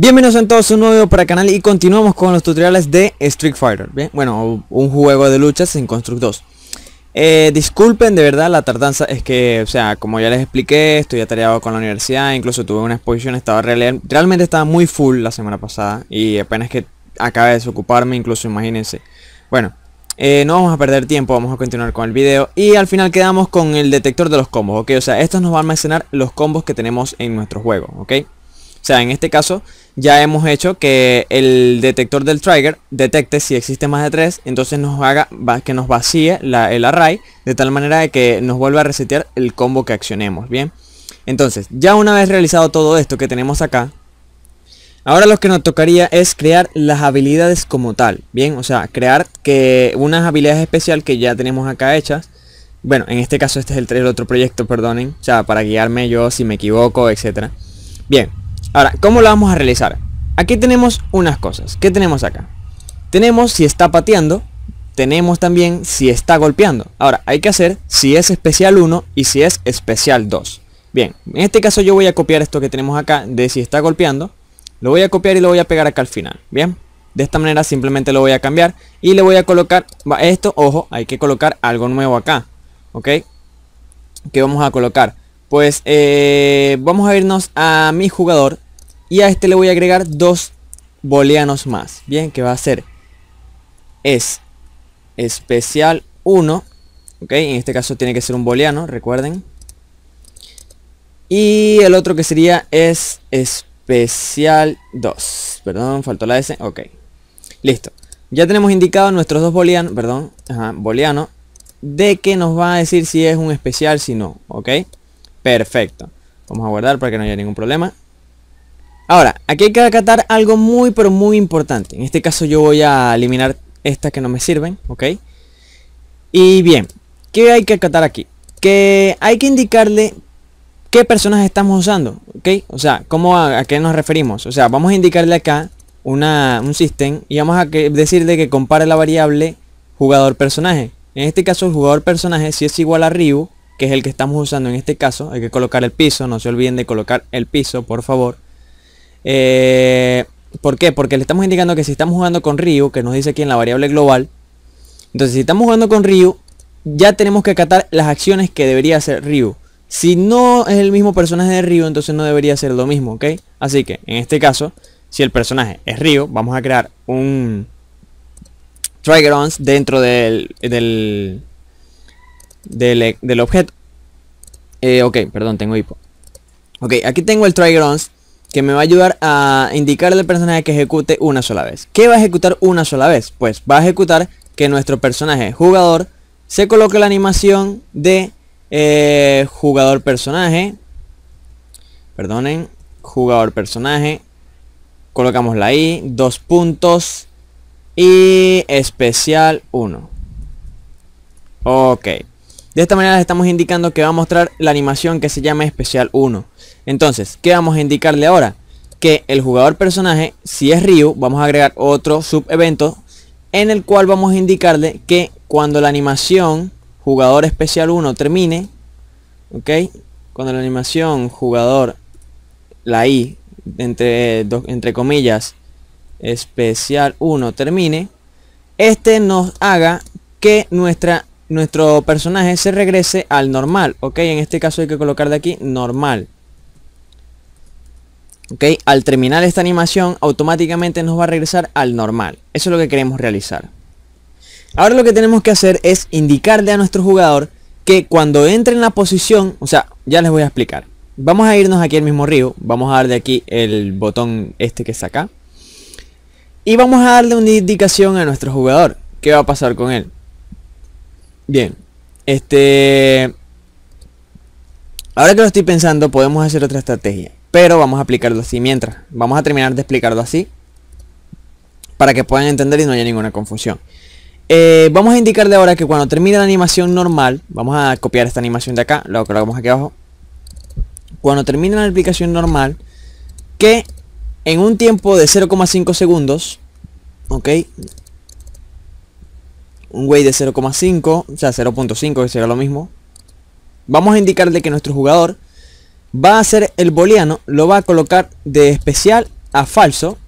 Bienvenidos a todos a un nuevo video para el canal y continuamos con los tutoriales de Street Fighter, ¿bien? Bueno, un juego de luchas en Construct 2 eh, Disculpen de verdad la tardanza, es que, o sea, como ya les expliqué, estoy atareado con la universidad, incluso tuve una exposición, estaba realmente estaba muy full la semana pasada y apenas que acabé de desocuparme, incluso imagínense Bueno, eh, no vamos a perder tiempo, vamos a continuar con el video Y al final quedamos con el detector de los combos, ok, o sea, estos nos va a almacenar los combos que tenemos en nuestro juego, ok o sea, en este caso ya hemos hecho que el detector del trigger detecte si existe más de 3, entonces nos haga que nos vacíe el array de tal manera de que nos vuelva a resetear el combo que accionemos, ¿bien? Entonces, ya una vez realizado todo esto que tenemos acá, ahora lo que nos tocaría es crear las habilidades como tal, ¿bien? O sea, crear que unas habilidades especial que ya tenemos acá hechas, bueno, en este caso este es el, el otro proyecto, perdonen, o sea, para guiarme yo si me equivoco, etcétera. Bien, Ahora, ¿cómo lo vamos a realizar? Aquí tenemos unas cosas. ¿Qué tenemos acá? Tenemos si está pateando. Tenemos también si está golpeando. Ahora, hay que hacer si es especial 1 y si es especial 2. Bien, en este caso yo voy a copiar esto que tenemos acá de si está golpeando. Lo voy a copiar y lo voy a pegar acá al final. Bien, de esta manera simplemente lo voy a cambiar y le voy a colocar esto. Ojo, hay que colocar algo nuevo acá. ¿Ok? ¿Qué vamos a colocar? Pues eh, vamos a irnos a mi jugador. Y a este le voy a agregar dos booleanos más. Bien, que va a ser es especial 1. Ok, en este caso tiene que ser un booleano, recuerden. Y el otro que sería es especial 2. Perdón, faltó la S. Ok. Listo. Ya tenemos indicado nuestros dos booleanos, perdón, ajá, de que nos va a decir si es un especial, si no, ¿ok? Perfecto. Vamos a guardar para que no haya ningún problema. Ahora, aquí hay que acatar algo muy pero muy importante. En este caso yo voy a eliminar estas que no me sirven, ¿ok? Y bien, ¿qué hay que acatar aquí? Que hay que indicarle qué personas estamos usando, ¿ok? O sea, ¿cómo a, qué nos referimos? O sea, vamos a indicarle acá una, un system y vamos a decirle que compare la variable jugador-personaje. En este caso el jugador-personaje si es igual a Ryu, que es el que estamos usando en este caso. Hay que colocar el piso, no se olviden de colocar el piso, por favor. Eh, ¿Por qué? Porque le estamos indicando que si estamos jugando con Ryu, que nos dice aquí en la variable global, entonces si estamos jugando con Ryu, ya tenemos que acatar las acciones que debería hacer Ryu. Si no es el mismo personaje de Ryu, entonces no debería ser lo mismo, ¿ok? Así que, en este caso, si el personaje es Ryu, vamos a crear un Trigger dentro del, eh, del, objeto. Eh, ok, perdón, tengo hipo. Ok, aquí tengo el try runs que me va a ayudar a indicarle al personaje que ejecute una sola vez. ¿Qué va a ejecutar una sola vez? Pues va a ejecutar que nuestro personaje jugador se coloque la animación de eh, jugador personaje. Perdonen, jugador personaje. Colocamos la I, dos puntos y especial 1. Ok, de esta manera le estamos indicando que va a mostrar la animación que se llama especial 1. Entonces, ¿qué vamos a indicarle ahora? Que el jugador personaje, si es Ryu, vamos a agregar otro subevento en el cual vamos a indicarle que cuando la animación jugador especial 1 termine, ¿ok? Cuando la animación jugador, la I, entre, entre comillas, especial 1 termine, este nos haga que nuestra nuestro personaje se regrese al normal. Ok, en este caso hay que colocar de aquí normal. Ok, al terminar esta animación automáticamente nos va a regresar al normal. Eso es lo que queremos realizar. Ahora lo que tenemos que hacer es indicarle a nuestro jugador que cuando entre en la posición, o sea, ya les voy a explicar. Vamos a irnos aquí al mismo río, vamos a darle aquí el botón este que está acá. Y vamos a darle una indicación a nuestro jugador, qué va a pasar con él. Bien. Este. Ahora que lo estoy pensando, podemos hacer otra estrategia. Pero vamos a aplicarlo así mientras. Vamos a terminar de explicarlo así. Para que puedan entender y no haya ninguna confusión. Eh, vamos a indicarle ahora que cuando termine la animación normal, vamos a copiar esta animación de acá, lo colocamos aquí abajo. Cuando termine la aplicación normal, que en un tiempo de 0,5 segundos, ok, un way de 0,5, o sea 0.5 que será lo mismo. Vamos a indicarle que nuestro jugador va a hacer el boleano, lo va a colocar de especial a falso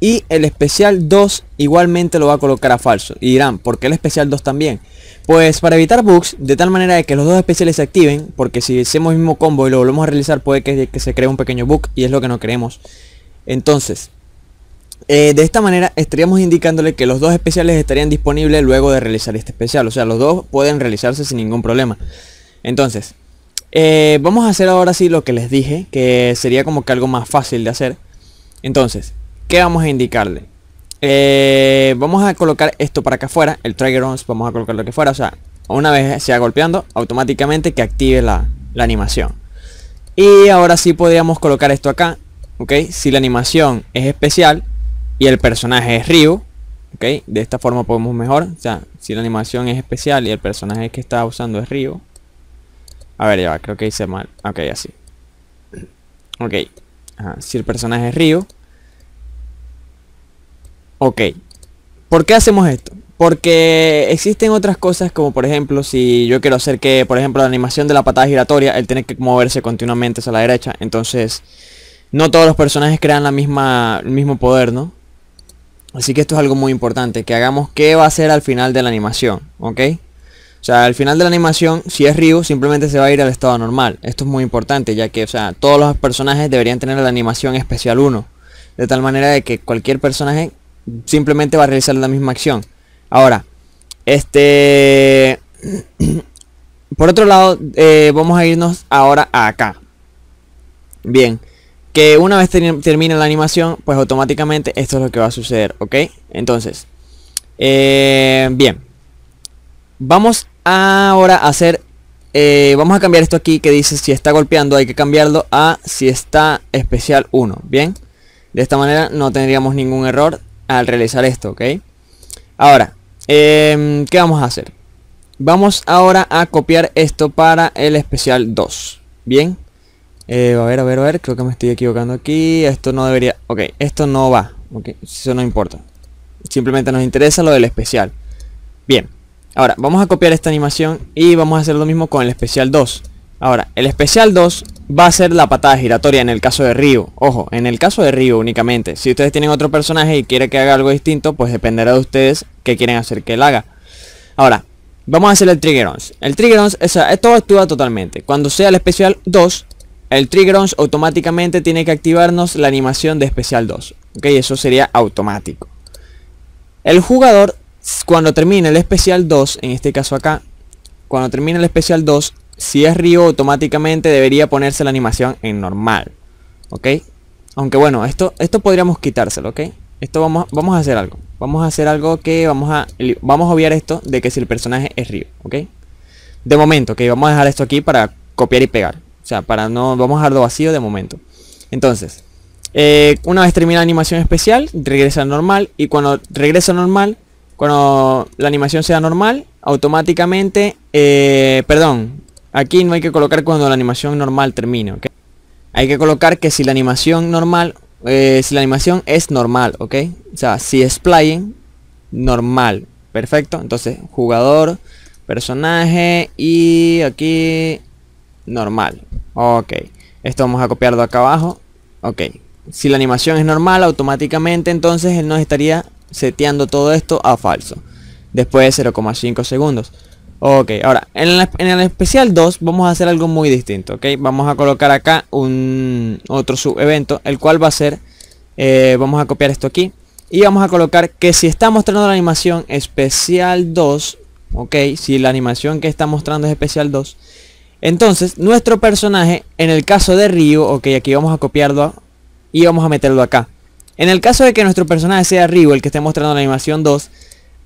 y el especial 2 igualmente lo va a colocar a falso. Y dirán, ¿por qué el especial 2 también? Pues para evitar bugs, de tal manera de que los dos especiales se activen, porque si hacemos el mismo combo y lo volvemos a realizar puede que, que se cree un pequeño bug y es lo que no queremos. Entonces, eh, de esta manera estaríamos indicándole que los dos especiales estarían disponibles luego de realizar este especial. O sea, los dos pueden realizarse sin ningún problema. Entonces, eh, vamos a hacer ahora sí lo que les dije, que sería como que algo más fácil de hacer. Entonces, ¿qué vamos a indicarle? Eh, vamos a colocar esto para acá afuera, el trigger ons, vamos a colocarlo aquí fuera, O sea, una vez sea golpeando, automáticamente que active la, la animación. Y ahora sí podríamos colocar esto acá, ¿ok? Si la animación es especial, y el personaje es río ¿Ok? De esta forma podemos mejor. O sea, si la animación es especial y el personaje que está usando es río A ver, ya creo que hice mal. Ok, así. Ok. Si el personaje es río Ok. ¿Por qué hacemos esto? Porque existen otras cosas como por ejemplo si yo quiero hacer que por ejemplo la animación de la patada giratoria él tiene que moverse continuamente hacia la derecha. Entonces no todos los personajes crean la misma, el mismo poder, ¿no? Así que esto es algo muy importante, que hagamos qué va a ser al final de la animación, ¿ok? O sea, al final de la animación, si es Ryu, simplemente se va a ir al estado normal. Esto es muy importante, ya que, o sea, todos los personajes deberían tener la animación especial 1. De tal manera de que cualquier personaje simplemente va a realizar la misma acción. Ahora, este... Por otro lado, eh, vamos a irnos ahora a acá. Bien. Que una vez termina la animación, pues automáticamente esto es lo que va a suceder, ¿ok? Entonces, eh, bien. Vamos ahora a hacer... Eh, vamos a cambiar esto aquí que dice si está golpeando hay que cambiarlo a si está especial 1, ¿bien? De esta manera no tendríamos ningún error al realizar esto, ¿ok? Ahora, em, ¿qué vamos a hacer? Vamos ahora a copiar esto para el especial 2, ¿bien? Eh, a ver, a ver, a ver, creo que me estoy equivocando aquí. Esto no debería... Ok, esto no va. Ok, eso no importa. Simplemente nos interesa lo del especial. Bien. Ahora, vamos a copiar esta animación y vamos a hacer lo mismo con el especial 2. Ahora, el especial 2 va a ser la patada giratoria en el caso de Río. Ojo, en el caso de Río únicamente. Si ustedes tienen otro personaje y quieren que haga algo distinto, pues dependerá de ustedes qué quieren hacer que él haga. Ahora, vamos a hacer el Trigger ons. El Trigger ons, esto actúa totalmente. Cuando sea el especial 2, el Trigrons automáticamente tiene que activarnos la animación de especial 2. Ok, eso sería automático. El jugador, cuando termine el especial 2, en este caso acá, cuando termine el especial 2, si es Río, automáticamente debería ponerse la animación en normal. ¿Ok? Aunque bueno, esto, esto podríamos quitárselo, ¿ok? Esto vamos, vamos a hacer algo. Vamos a hacer algo que vamos a, vamos a obviar esto de que si el personaje es Río, ¿ok? De momento, ok, vamos a dejar esto aquí para copiar y pegar para no, vamos a dejarlo vacío de momento. Entonces, eh, una vez termina la animación especial, regresa al normal. Y cuando regresa normal, cuando la animación sea normal, automáticamente, eh, perdón, aquí no hay que colocar cuando la animación normal termine, Hay que colocar que si la animación normal, eh, si la animación es normal, ¿ok? O sea, si es playing, normal, perfecto. Entonces, jugador, personaje y aquí normal, Ok. Esto vamos a copiarlo acá abajo. Ok. Si la animación es normal, automáticamente entonces él nos estaría seteando todo esto a falso. Después de 0,5 segundos. Ok, ahora, en, el especial 2 vamos a hacer algo muy distinto, ¿ok? Vamos a colocar acá un otro subevento, el cual va a ser, eh, vamos a copiar esto aquí. Y vamos a colocar que si está mostrando la animación especial 2, ¿ok? Si la animación que está mostrando es especial 2, entonces, nuestro personaje, en el caso de Ryu, ok, aquí vamos a copiarlo y vamos a meterlo acá. En el caso de que nuestro personaje sea Ryu, el que esté mostrando la animación 2,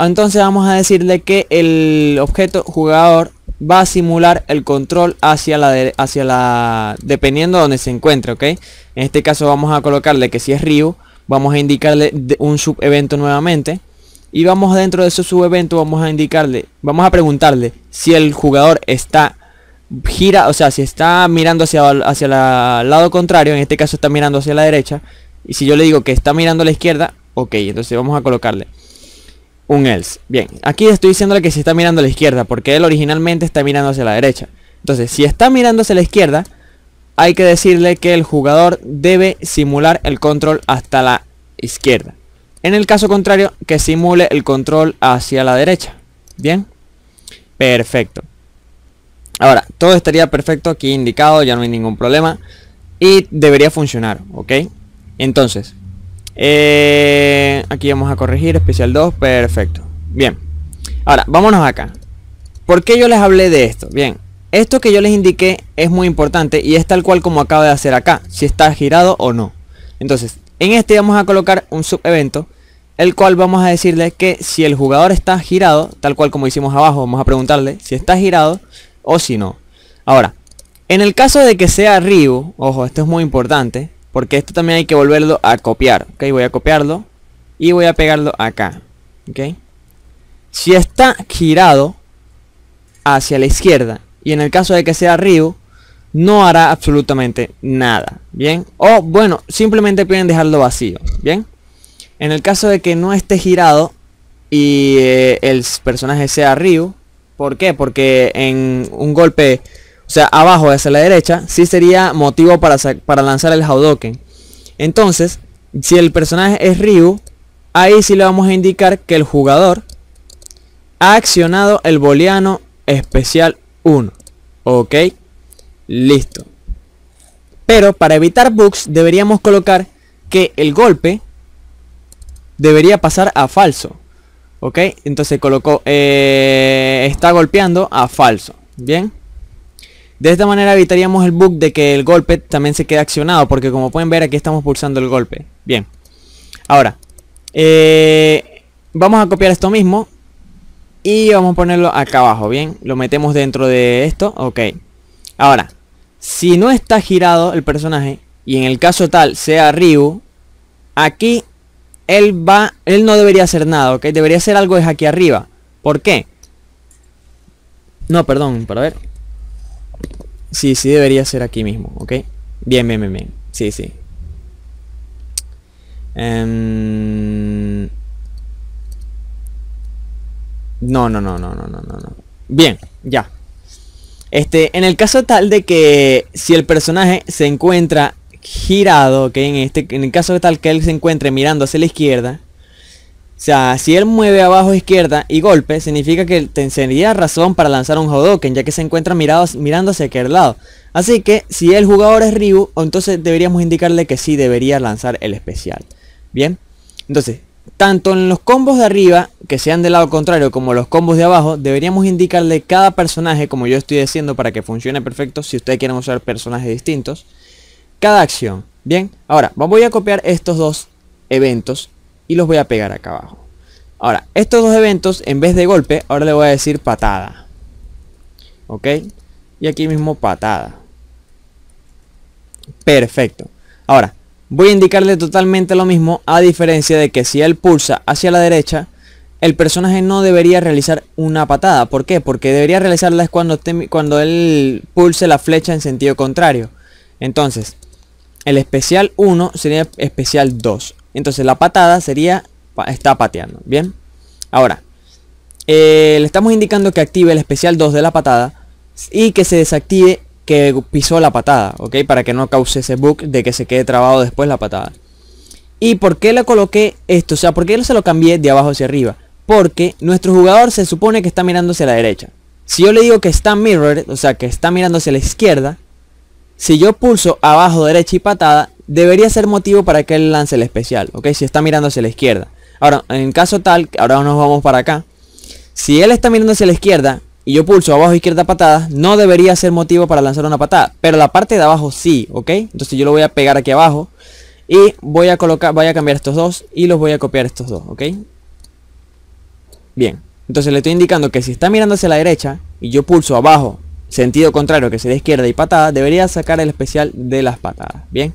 entonces vamos a decirle que el objeto jugador va a simular el control hacia la, hacia la dependiendo de donde se encuentre, ok. En este caso vamos a colocarle que si es Río, vamos a indicarle un subevento nuevamente. Y vamos dentro de ese subevento, vamos a indicarle, vamos a preguntarle si el jugador está gira, o sea, si está mirando hacia, hacia el lado contrario, en este caso está mirando hacia la derecha, y si yo le digo que está mirando a la izquierda, ok, entonces vamos a colocarle un else. Bien, aquí estoy diciéndole que si está mirando a la izquierda, porque él originalmente está mirando hacia la derecha. Entonces, si está mirando hacia la izquierda, hay que decirle que el jugador debe simular el control hasta la izquierda. En el caso contrario, que simule el control hacia la derecha. Bien, perfecto. Ahora, todo estaría perfecto aquí indicado, ya no hay ningún problema. Y debería funcionar, ¿ok? Entonces, eh, aquí vamos a corregir, especial 2, perfecto. Bien, ahora, vámonos acá. ¿Por qué yo les hablé de esto? Bien, esto que yo les indiqué es muy importante y es tal cual como acabo de hacer acá, si está girado o no. Entonces, en este vamos a colocar un subevento, el cual vamos a decirle que si el jugador está girado, tal cual como hicimos abajo, vamos a preguntarle si está girado, o si no. Ahora, en el caso de que sea río, ojo, esto es muy importante, porque esto también hay que volverlo a copiar. Ok, voy a copiarlo y voy a pegarlo acá. Ok. Si está girado hacia la izquierda y en el caso de que sea río, no hará absolutamente nada. Bien. O bueno, simplemente pueden dejarlo vacío. Bien. En el caso de que no esté girado y eh, el personaje sea río ¿Por qué? Porque en un golpe, o sea, abajo hacia la derecha, sí sería motivo para, para lanzar el Haudoken. Entonces, si el personaje es Ryu, ahí sí le vamos a indicar que el jugador ha accionado el booleano especial 1. ¿Ok? Listo. Pero para evitar bugs deberíamos colocar que el golpe debería pasar a falso. Ok, entonces colocó, eh, está golpeando a falso. Bien. De esta manera evitaríamos el bug de que el golpe también se quede accionado. Porque como pueden ver aquí estamos pulsando el golpe. Bien. Ahora. Eh, vamos a copiar esto mismo. Y vamos a ponerlo acá abajo. Bien. Lo metemos dentro de esto. Ok. Ahora. Si no está girado el personaje. Y en el caso tal sea Ryu. Aquí él va, él no debería hacer nada, ¿ok? Debería hacer algo es aquí arriba. ¿Por qué? No, perdón, para ver. Sí, sí debería ser aquí mismo, ¿ok? Bien, bien, bien, bien. Sí, sí. Em, no, no, no, no, no, no, no, no. Bien, ya. Este, en el caso tal de que si el personaje se encuentra girado, que en este en el caso de tal que él se encuentre mirando hacia la izquierda, o sea, si él mueve abajo izquierda y golpe, significa que tendría razón para lanzar un Hodoken, ya que se encuentra mirado, mirando hacia aquel lado. Así que si el jugador es Ryu, entonces deberíamos indicarle que sí debería lanzar el especial. Bien, entonces, tanto en los combos de arriba, que sean del lado contrario, como los combos de abajo, deberíamos indicarle cada personaje, como yo estoy diciendo, para que funcione perfecto, si ustedes quieren usar personajes distintos cada acción. Bien, ahora voy a copiar estos dos eventos y los voy a pegar acá abajo. Ahora, estos dos eventos, en vez de golpe, ahora le voy a decir patada. ¿Ok? Y aquí mismo patada. Perfecto. Ahora, voy a indicarle totalmente lo mismo, a diferencia de que si él pulsa hacia la derecha, el personaje no debería realizar una patada. ¿Por qué? Porque debería realizarla es cuando, cuando él pulse la flecha en sentido contrario. Entonces, el especial 1 sería especial 2. Entonces la patada sería, está pateando, ¿bien? Ahora, eh, le estamos indicando que active el especial 2 de la patada y que se desactive que pisó la patada, ¿ok? Para que no cause ese bug de que se quede trabado después la patada. ¿Y por qué le coloqué esto? O sea, ¿por qué se lo cambié de abajo hacia arriba? Porque nuestro jugador se supone que está mirando hacia la derecha. Si yo le digo que está mirror o sea, que está mirando hacia la izquierda, si yo pulso abajo derecha y patada, debería ser motivo para que él lance el especial, ¿ok? Si está mirando hacia la izquierda. Ahora, en caso tal, ahora nos vamos para acá. Si él está mirando hacia la izquierda y yo pulso abajo izquierda patada, no debería ser motivo para lanzar una patada. Pero la parte de abajo sí, ¿ok? Entonces yo lo voy a pegar aquí abajo. Y voy a colocar, voy a cambiar estos dos y los voy a copiar estos dos, ¿ok? Bien. Entonces le estoy indicando que si está mirando hacia la derecha y yo pulso abajo sentido contrario que sería izquierda y patada, debería sacar el especial de las patadas. Bien,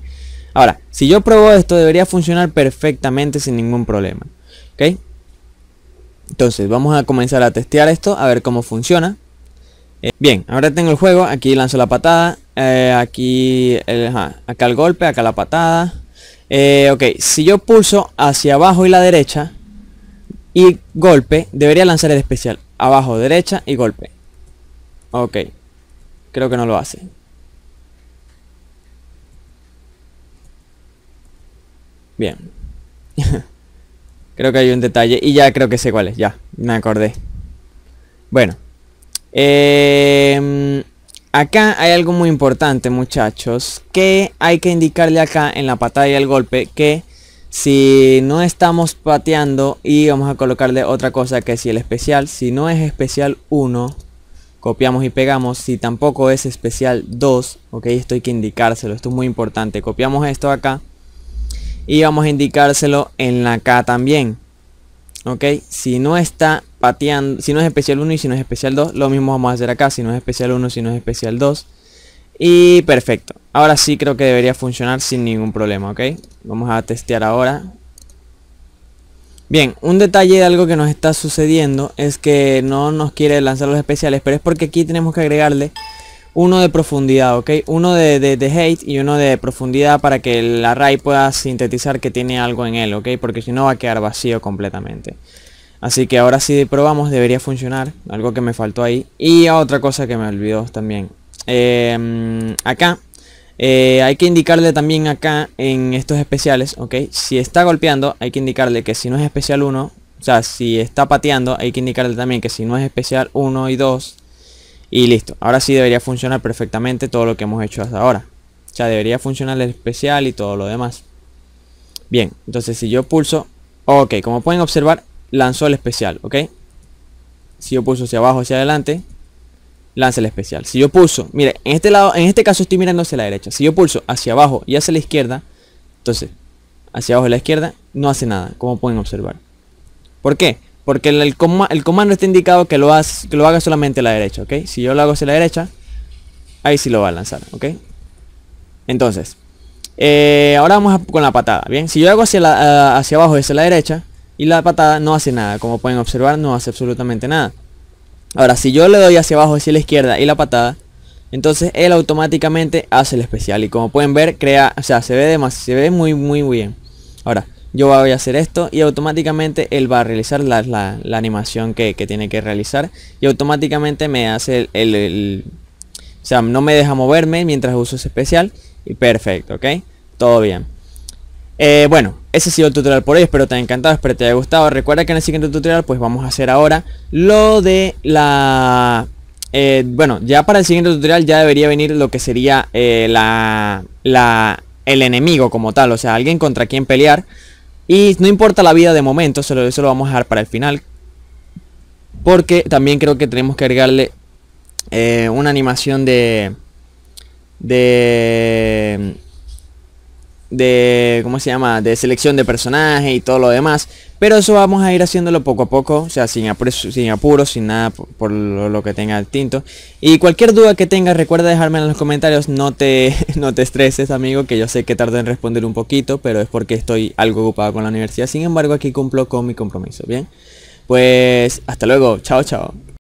ahora, si yo pruebo esto, debería funcionar perfectamente sin ningún problema. ¿Ok? Entonces, vamos a comenzar a testear esto, a ver cómo funciona. Eh, bien, ahora tengo el juego, aquí lanzo la patada, eh, aquí, acá el golpe, acá la patada. Eh, ok, si yo pulso hacia abajo y la derecha y golpe, debería lanzar el especial. Abajo, derecha y golpe. Ok, Creo que no lo hace. Bien. creo que hay un detalle. Y ya creo que sé cuál es. Ya, me acordé. Bueno. Em, acá hay algo muy importante, muchachos. Que hay que indicarle acá en la patada y el golpe que si no estamos pateando y vamos a colocarle otra cosa que si el especial, si no es especial 1, copiamos y pegamos, si tampoco es especial 2, ok, esto hay que indicárselo, esto es muy importante, copiamos esto acá y vamos a indicárselo en la K también, ok, si no está pateando, si no es especial 1 y si no es especial 2, lo mismo vamos a hacer acá, si no es especial 1, si no es especial 2, y perfecto, ahora sí creo que debería funcionar sin ningún problema, ok, vamos a testear ahora, Bien, un detalle de algo que nos está sucediendo es que no nos quiere lanzar los especiales, pero es porque aquí tenemos que agregarle uno de profundidad, ¿ok? Uno de, hate y uno de profundidad para que el array pueda sintetizar que tiene algo en él, ¿ok? Porque si no va a quedar vacío completamente. Así que ahora sí probamos, debería funcionar, algo que me faltó ahí. Y otra cosa que me olvidó también. Eh, acá eh, hay que indicarle también acá en estos especiales, ¿ok? Si está golpeando, hay que indicarle que si no es especial 1, o sea, si está pateando, hay que indicarle también que si no es especial 1 y 2, y listo. Ahora sí debería funcionar perfectamente todo lo que hemos hecho hasta ahora. O sea, debería funcionar el especial y todo lo demás. Bien, entonces si yo pulso... Ok, como pueden observar, lanzó el especial, ¿ok? Si yo pulso hacia abajo, hacia adelante, lanza el especial. Si yo pulso, mire, en este lado, en este caso estoy mirando hacia la derecha. Si yo pulso hacia abajo y hacia la izquierda, entonces, hacia abajo y la izquierda, no hace nada, como pueden observar. ¿Por qué? Porque el, comando está indicado que lo, haga solamente a la derecha, ¿ok? Si yo lo hago hacia la derecha, ahí sí lo va a lanzar, ¿ok? Entonces, eh, ahora vamos con la patada, ¿bien? Si yo hago hacia, la, eh, hacia abajo y hacia la derecha, y la patada no hace nada, como pueden observar, no hace absolutamente nada. Ahora, si yo le doy hacia abajo, hacia la izquierda y la patada, entonces él automáticamente hace el especial. Y como pueden ver, crea, o sea, se ve, demasiado, se ve muy, muy bien. Ahora, yo voy a hacer esto y automáticamente él va a realizar la, animación que, tiene que realizar. Y automáticamente me hace el, O sea, no me deja moverme mientras uso ese especial. Y perfecto, ¿ok? Todo bien. Eh, bueno, ese ha sido el tutorial por hoy, espero te haya encantado, espero te haya gustado. Recuerda que en el siguiente tutorial pues vamos a hacer ahora lo de la... Eh, bueno, ya para el siguiente tutorial ya debería venir lo que sería eh, la, la, el enemigo como tal, o sea, alguien contra quien pelear. Y no importa la vida de momento, solo eso lo vamos a dejar para el final. Porque también creo que tenemos que agregarle una animación de... De de cómo se llama de selección de personaje y todo lo demás pero eso vamos a ir haciéndolo poco a poco o sea sin apuros sin, sin nada por, lo, que tenga el tinto y cualquier duda que tengas recuerda dejarme en los comentarios no te no te estreses amigo que yo sé que tardo en responder un poquito pero es porque estoy algo ocupado con la universidad sin embargo aquí cumplo con mi compromiso bien pues hasta luego chao chao